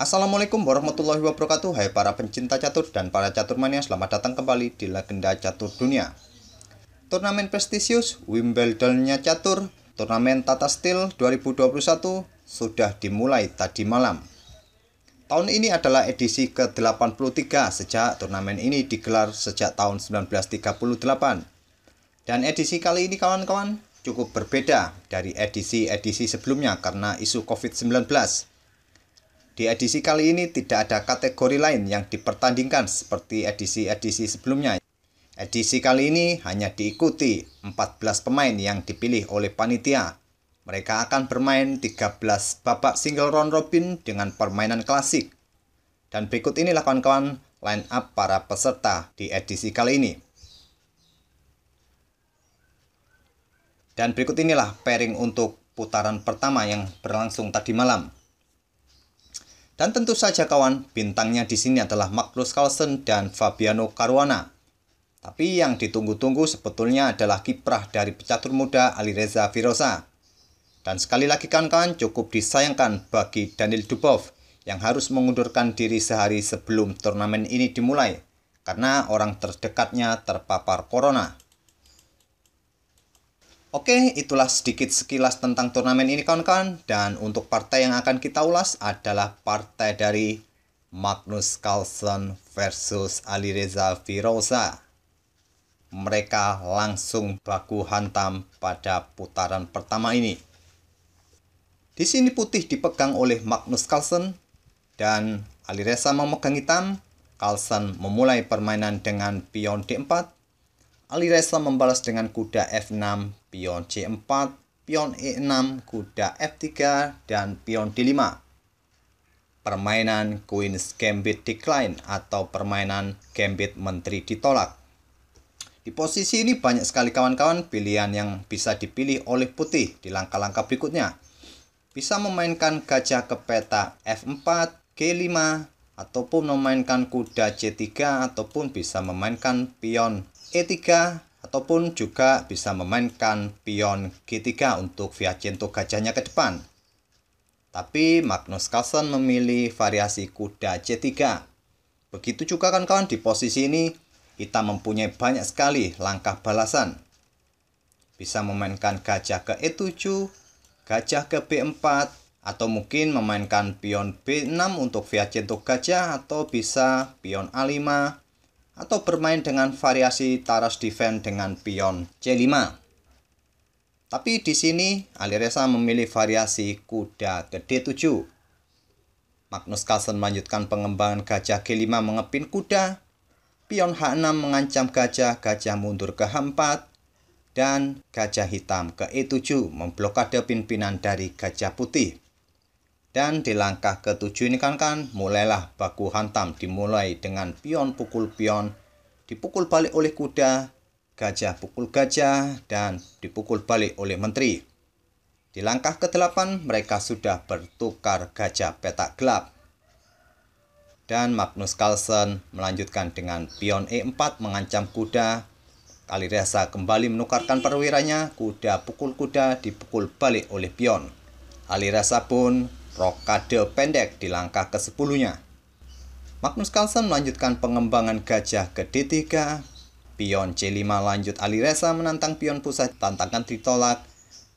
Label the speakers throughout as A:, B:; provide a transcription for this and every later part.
A: Assalamualaikum warahmatullahi wabarakatuh Hai para pencinta catur dan para catur mania Selamat datang kembali di Legenda Catur Dunia Turnamen prestisius Wimbledonnya catur Turnamen Tata Steel 2021 sudah dimulai tadi malam Tahun ini adalah edisi ke-83 sejak turnamen ini digelar sejak tahun 1938 Dan edisi kali ini kawan-kawan cukup berbeda dari edisi-edisi sebelumnya karena isu COVID-19 di edisi kali ini tidak ada kategori lain yang dipertandingkan seperti edisi-edisi sebelumnya. Edisi kali ini hanya diikuti 14 pemain yang dipilih oleh panitia. Mereka akan bermain 13 babak single round robin dengan permainan klasik. Dan berikut inilah kawan-kawan line up para peserta di edisi kali ini. Dan berikut inilah pairing untuk putaran pertama yang berlangsung tadi malam. Dan tentu saja kawan, bintangnya di sini adalah Magnus Carlsen dan Fabiano Caruana. Tapi yang ditunggu-tunggu sebetulnya adalah kiprah dari pecatur muda Ali Reza Virosa. Dan sekali lagi kawan-kawan cukup disayangkan bagi Daniel Dubov yang harus mengundurkan diri sehari sebelum turnamen ini dimulai karena orang terdekatnya terpapar corona. Oke, itulah sedikit sekilas tentang turnamen ini kawan-kawan. Dan untuk partai yang akan kita ulas adalah partai dari Magnus Carlsen versus Alireza Firoza. Mereka langsung baku hantam pada putaran pertama ini. Di sini putih dipegang oleh Magnus Carlsen dan Alireza memegang hitam. Carlsen memulai permainan dengan pion D4 Ali Reza membalas dengan kuda F6, pion C4, pion E6, kuda F3, dan pion D5. Permainan Queen's Gambit Decline atau permainan Gambit Menteri ditolak. Di posisi ini banyak sekali kawan-kawan pilihan yang bisa dipilih oleh putih di langkah-langkah berikutnya. Bisa memainkan gajah ke peta F4, G5, ataupun memainkan kuda C3 ataupun bisa memainkan pion E3 ataupun juga bisa memainkan pion G3 untuk Viacento gajahnya ke depan. Tapi Magnus Carlsen memilih variasi kuda C3. Begitu juga kan kawan di posisi ini, kita mempunyai banyak sekali langkah balasan. Bisa memainkan gajah ke E7, gajah ke B4, atau mungkin memainkan pion B6 untuk Viacento gajah atau bisa pion A5 atau bermain dengan variasi taras defense dengan pion C5. Tapi di sini Alireza memilih variasi kuda ke D7. Magnus Carlsen melanjutkan pengembangan gajah G5 mengepin kuda, pion H6 mengancam gajah, gajah mundur ke H4, dan gajah hitam ke E7 memblokade pimpinan dari gajah putih. Dan di langkah ketujuh ini kan kan mulailah baku hantam dimulai dengan pion pukul pion, dipukul balik oleh kuda, gajah pukul gajah, dan dipukul balik oleh menteri. Di langkah ke-8 mereka sudah bertukar gajah petak gelap. Dan Magnus Carlsen melanjutkan dengan pion E4 mengancam kuda. Rasa kembali menukarkan perwiranya, kuda pukul kuda dipukul balik oleh pion. Alirasa pun Rokade pendek di langkah ke-10-nya. Magnus Carlsen melanjutkan pengembangan gajah ke D3. Pion C5 lanjut Alireza menantang pion pusat tantangan ditolak.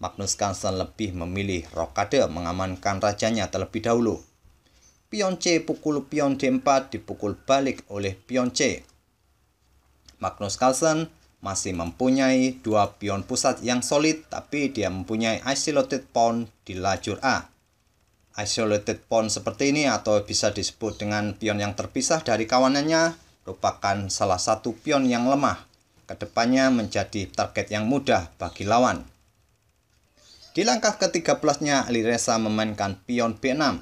A: Magnus Carlsen lebih memilih Rokade mengamankan rajanya terlebih dahulu. Pion C pukul pion D4 dipukul balik oleh pion C. Magnus Carlsen masih mempunyai dua pion pusat yang solid, tapi dia mempunyai isolated pawn di lajur A isolated pawn seperti ini atau bisa disebut dengan pion yang terpisah dari kawanannya merupakan salah satu pion yang lemah. Kedepannya menjadi target yang mudah bagi lawan. Di langkah ke-13-nya, Liresa memainkan pion B6,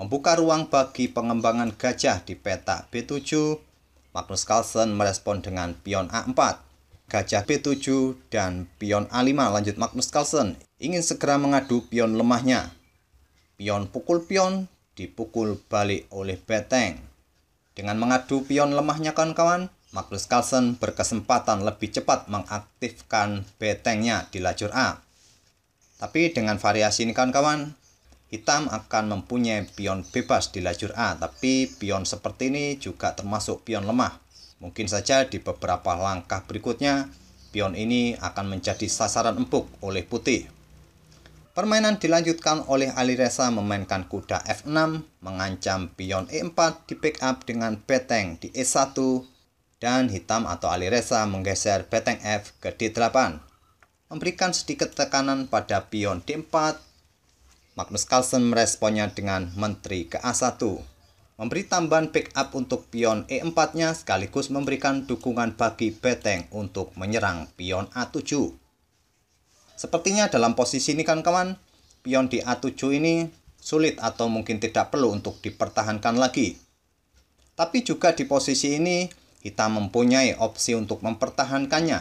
A: membuka ruang bagi pengembangan gajah di peta B7. Magnus Carlsen merespon dengan pion A4, gajah B7, dan pion A5 lanjut Magnus Carlsen ingin segera mengadu pion lemahnya Pion pukul pion dipukul balik oleh Beteng. Dengan mengadu pion lemahnya kawan-kawan, Magnus Carlsen berkesempatan lebih cepat mengaktifkan Betengnya di lajur A. Tapi dengan variasi ini kawan-kawan, hitam akan mempunyai pion bebas di lajur A, tapi pion seperti ini juga termasuk pion lemah. Mungkin saja di beberapa langkah berikutnya, pion ini akan menjadi sasaran empuk oleh putih. Permainan dilanjutkan oleh Alireza memainkan kuda F6, mengancam pion E4 di pick up dengan beteng di E1, dan hitam atau Alireza menggeser beteng F ke D8. Memberikan sedikit tekanan pada pion D4, Magnus Carlsen meresponnya dengan menteri ke A1. Memberi tambahan pick up untuk pion E4-nya sekaligus memberikan dukungan bagi beteng untuk menyerang pion A7. Sepertinya dalam posisi ini kan kawan, pion di A7 ini sulit atau mungkin tidak perlu untuk dipertahankan lagi. Tapi juga di posisi ini, kita mempunyai opsi untuk mempertahankannya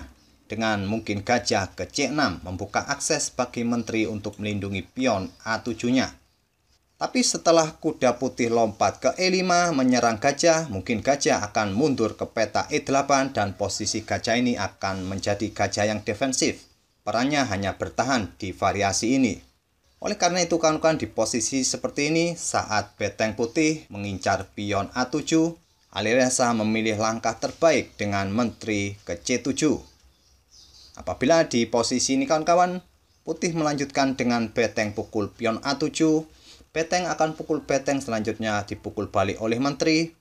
A: dengan mungkin gajah ke C6 membuka akses bagi menteri untuk melindungi pion A7-nya. Tapi setelah kuda putih lompat ke E5 menyerang gajah, mungkin gajah akan mundur ke peta E8 dan posisi gajah ini akan menjadi gajah yang defensif. Perannya hanya bertahan di variasi ini. Oleh karena itu kawan-kawan di posisi seperti ini saat beteng putih mengincar pion A7, Alireza memilih langkah terbaik dengan menteri ke C7. Apabila di posisi ini kawan-kawan, putih melanjutkan dengan beteng pukul pion A7, beteng akan pukul beteng selanjutnya dipukul balik oleh menteri,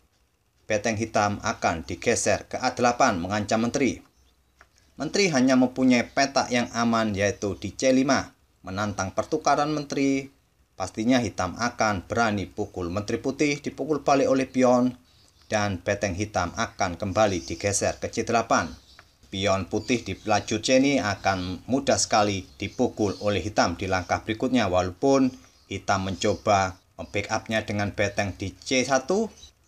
A: beteng hitam akan digeser ke A8 mengancam menteri. Menteri hanya mempunyai peta yang aman yaitu di C5. Menantang pertukaran menteri, pastinya hitam akan berani pukul menteri putih dipukul balik oleh pion dan peteng hitam akan kembali digeser ke C8. Pion putih di pelaju C ini akan mudah sekali dipukul oleh hitam di langkah berikutnya walaupun hitam mencoba membackupnya dengan peteng di C1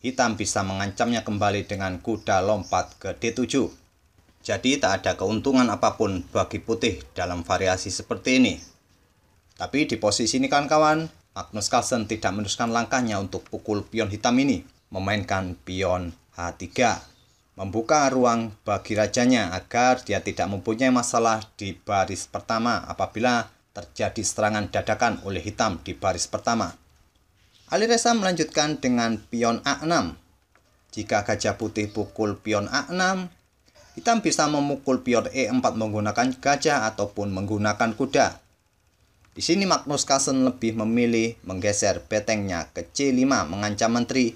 A: hitam bisa mengancamnya kembali dengan kuda lompat ke D7. Jadi tak ada keuntungan apapun bagi putih dalam variasi seperti ini. Tapi di posisi ini kawan kawan, Magnus Carlsen tidak meneruskan langkahnya untuk pukul pion hitam ini, memainkan pion H3. Membuka ruang bagi rajanya agar dia tidak mempunyai masalah di baris pertama apabila terjadi serangan dadakan oleh hitam di baris pertama. Ali Reza melanjutkan dengan pion A6. Jika gajah putih pukul pion A6, hitam bisa memukul pion E4 menggunakan gajah ataupun menggunakan kuda. Di sini Magnus Carlsen lebih memilih menggeser petengnya ke C5 mengancam menteri.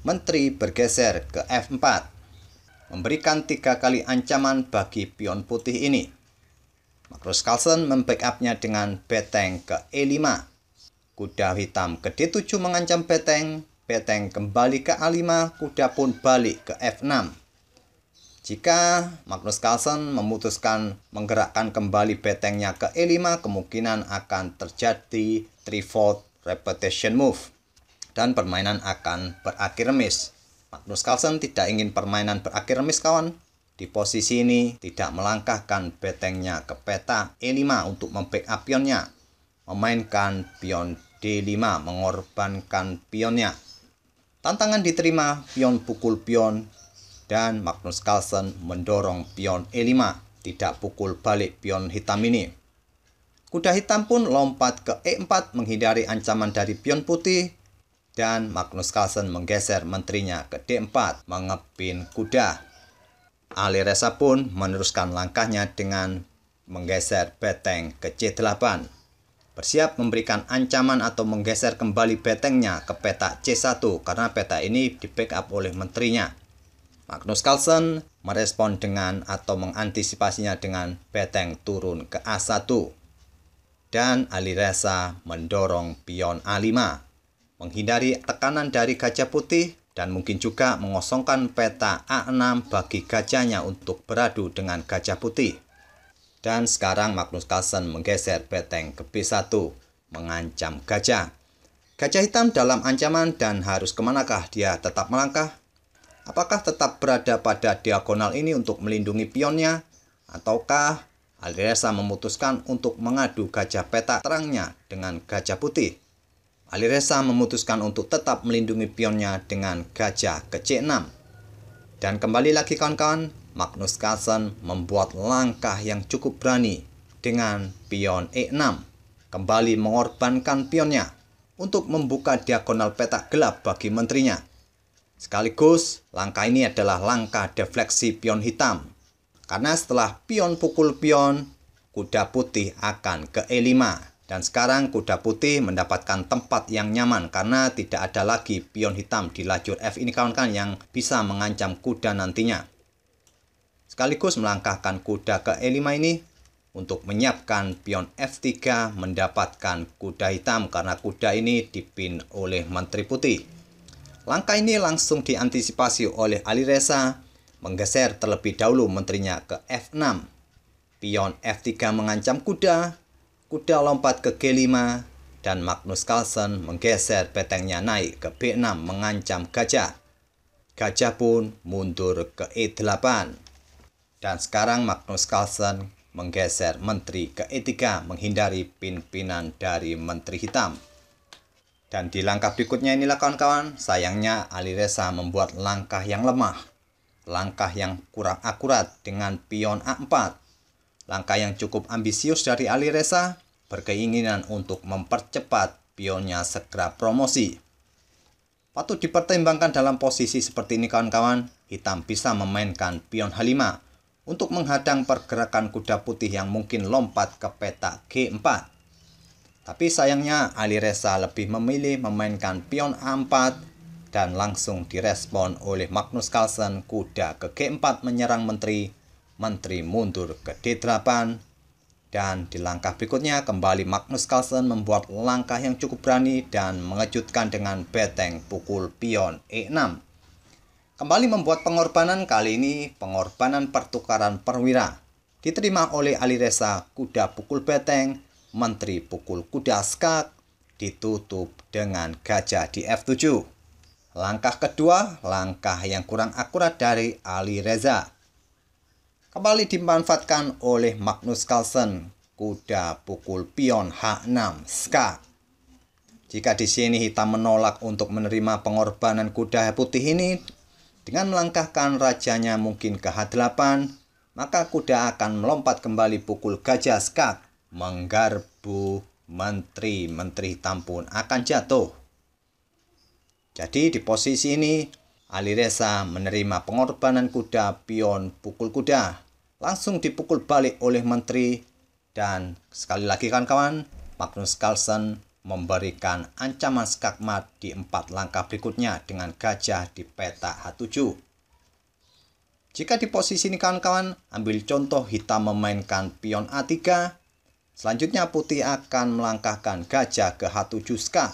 A: Menteri bergeser ke F4. Memberikan tiga kali ancaman bagi pion putih ini. Magnus Carlsen membackupnya dengan peteng ke E5. Kuda hitam ke D7 mengancam peteng, peteng kembali ke A5, kuda pun balik ke F6. Jika Magnus Carlsen memutuskan menggerakkan kembali betengnya ke E5, kemungkinan akan terjadi threefold repetition move dan permainan akan berakhir remis. Magnus Carlsen tidak ingin permainan berakhir remis kawan. Di posisi ini tidak melangkahkan betengnya ke peta E5 untuk membackup pionnya. Memainkan pion D5 mengorbankan pionnya. Tantangan diterima pion pukul pion dan Magnus Carlsen mendorong pion E5 tidak pukul balik pion hitam ini. Kuda hitam pun lompat ke E4 menghindari ancaman dari pion putih dan Magnus Carlsen menggeser menterinya ke D4 mengepin kuda. Ali Reza pun meneruskan langkahnya dengan menggeser beteng ke C8. Bersiap memberikan ancaman atau menggeser kembali betengnya ke peta C1 karena peta ini di backup oleh menterinya. Magnus Carlsen merespon dengan atau mengantisipasinya dengan Beteng turun ke A1 dan Alireza mendorong pion A5 menghindari tekanan dari gajah putih dan mungkin juga mengosongkan peta A6 bagi gajahnya untuk beradu dengan gajah putih. Dan sekarang Magnus Carlsen menggeser Beteng ke B1 mengancam gajah. Gajah hitam dalam ancaman dan harus kemanakah dia tetap melangkah? Apakah tetap berada pada diagonal ini untuk melindungi pionnya? Ataukah Alireza memutuskan untuk mengadu gajah peta terangnya dengan gajah putih? Alireza memutuskan untuk tetap melindungi pionnya dengan gajah ke C6. Dan kembali lagi kawan-kawan, Magnus Carlsen membuat langkah yang cukup berani dengan pion E6. Kembali mengorbankan pionnya untuk membuka diagonal peta gelap bagi menterinya. Sekaligus, langkah ini adalah langkah defleksi pion hitam. Karena setelah pion pukul pion, kuda putih akan ke E5. Dan sekarang kuda putih mendapatkan tempat yang nyaman karena tidak ada lagi pion hitam di lajur F ini kawan-kawan yang bisa mengancam kuda nantinya. Sekaligus melangkahkan kuda ke E5 ini untuk menyiapkan pion F3 mendapatkan kuda hitam karena kuda ini dipin oleh Menteri Putih. Langkah ini langsung diantisipasi oleh Ali Reza menggeser terlebih dahulu menterinya ke F6. Pion F3 mengancam kuda, kuda lompat ke G5, dan Magnus Carlsen menggeser petengnya naik ke B6 mengancam gajah. Gajah pun mundur ke E8. Dan sekarang Magnus Carlsen menggeser menteri ke E3 menghindari pimpinan dari menteri hitam. Dan di langkah berikutnya inilah kawan-kawan, sayangnya Alireza membuat langkah yang lemah, langkah yang kurang akurat dengan pion A4. Langkah yang cukup ambisius dari Alireza berkeinginan untuk mempercepat pionnya segera promosi. Patut dipertimbangkan dalam posisi seperti ini kawan-kawan, hitam bisa memainkan pion H5 untuk menghadang pergerakan kuda putih yang mungkin lompat ke peta G4. Tapi sayangnya Ali Reza lebih memilih memainkan pion A4 dan langsung direspon oleh Magnus Carlsen kuda ke G4 menyerang menteri, menteri mundur ke D8. Dan di langkah berikutnya kembali Magnus Carlsen membuat langkah yang cukup berani dan mengejutkan dengan beteng pukul pion E6. Kembali membuat pengorbanan kali ini pengorbanan pertukaran perwira. Diterima oleh Ali Reza kuda pukul beteng Menteri pukul kuda skak ditutup dengan gajah di F7. Langkah kedua, langkah yang kurang akurat dari Ali Reza. Kembali dimanfaatkan oleh Magnus Carlsen, kuda pukul pion H6 skak. Jika di sini hitam menolak untuk menerima pengorbanan kuda putih ini dengan melangkahkan rajanya mungkin ke H8, maka kuda akan melompat kembali pukul gajah skak menggarbu menteri-menteri Tampun akan jatuh. Jadi di posisi ini, Ali Alireza menerima pengorbanan kuda pion pukul kuda. Langsung dipukul balik oleh menteri dan sekali lagi kan kawan Magnus Carlsen memberikan ancaman skakmat di empat langkah berikutnya dengan gajah di peta H7. Jika di posisi ini kawan-kawan, ambil contoh hitam memainkan pion A3, Selanjutnya putih akan melangkahkan gajah ke H7 ska.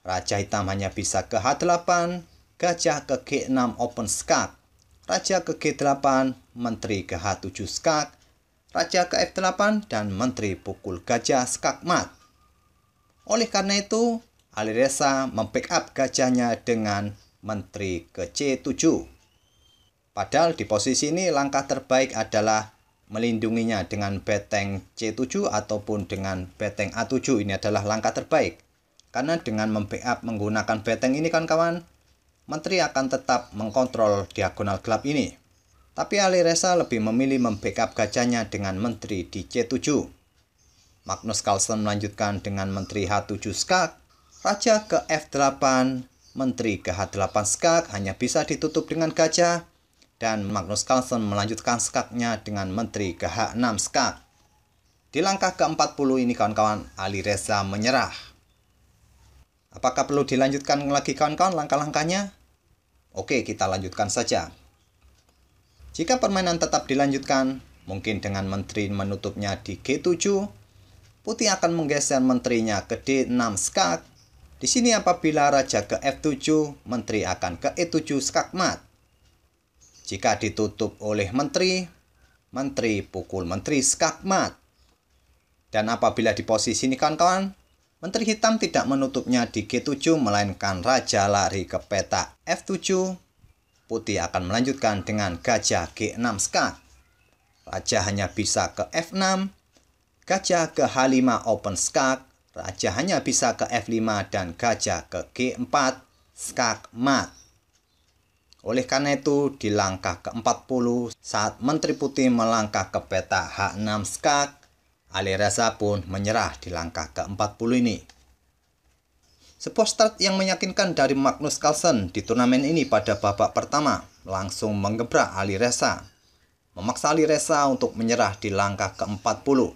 A: Raja hitam hanya bisa ke H8, gajah ke G6 open skak. Raja ke G8, menteri ke H7 skak. Raja ke F8 dan menteri pukul gajah skak mat. Oleh karena itu, Aliresa mempick up gajahnya dengan menteri ke C7. Padahal di posisi ini langkah terbaik adalah melindunginya dengan beteng C7 ataupun dengan beteng A7 ini adalah langkah terbaik. Karena dengan membackup menggunakan beteng ini kan kawan, menteri akan tetap mengkontrol diagonal gelap ini. Tapi Ali Reza lebih memilih membackup gajahnya dengan menteri di C7. Magnus Carlsen melanjutkan dengan menteri H7 skak, raja ke F8, menteri ke H8 skak hanya bisa ditutup dengan gajah, dan Magnus Carlsen melanjutkan skaknya dengan Menteri ke-6 skak. Di langkah ke-40 ini kawan-kawan Ali Reza menyerah. Apakah perlu dilanjutkan lagi kawan-kawan langkah-langkahnya? Oke, kita lanjutkan saja. Jika permainan tetap dilanjutkan, mungkin dengan menteri menutupnya di G7, putih akan menggeser menterinya ke D6 skak. Di sini apabila raja ke F7, menteri akan ke E7 skakmat. Jika ditutup oleh menteri, menteri pukul menteri skakmat. Dan apabila di posisi ini kawan-kawan, menteri hitam tidak menutupnya di G7 melainkan raja lari ke peta F7. Putih akan melanjutkan dengan gajah G6 skak. Raja hanya bisa ke F6, gajah ke H5 open skak, raja hanya bisa ke F5 dan gajah ke G4 skak mat. Oleh karena itu, di langkah ke-40 saat Menteri Putih melangkah ke peta H6 Skak, Ali Reza pun menyerah di langkah ke-40 ini. Sebuah start yang meyakinkan dari Magnus Carlsen di turnamen ini pada babak pertama langsung menggebrak Ali Reza, memaksa Ali Reza untuk menyerah di langkah ke-40.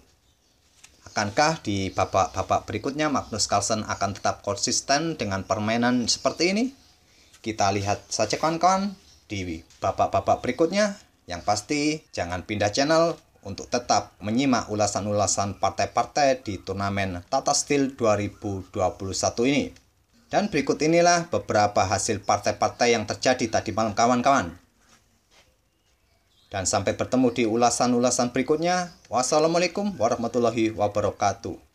A: Akankah di babak-babak berikutnya Magnus Carlsen akan tetap konsisten dengan permainan seperti ini? Kita lihat saja kawan-kawan di bapak-bapak berikutnya. Yang pasti jangan pindah channel untuk tetap menyimak ulasan-ulasan partai-partai di turnamen Tata Steel 2021 ini. Dan berikut inilah beberapa hasil partai-partai yang terjadi tadi malam kawan-kawan. Dan sampai bertemu di ulasan-ulasan berikutnya. Wassalamualaikum warahmatullahi wabarakatuh.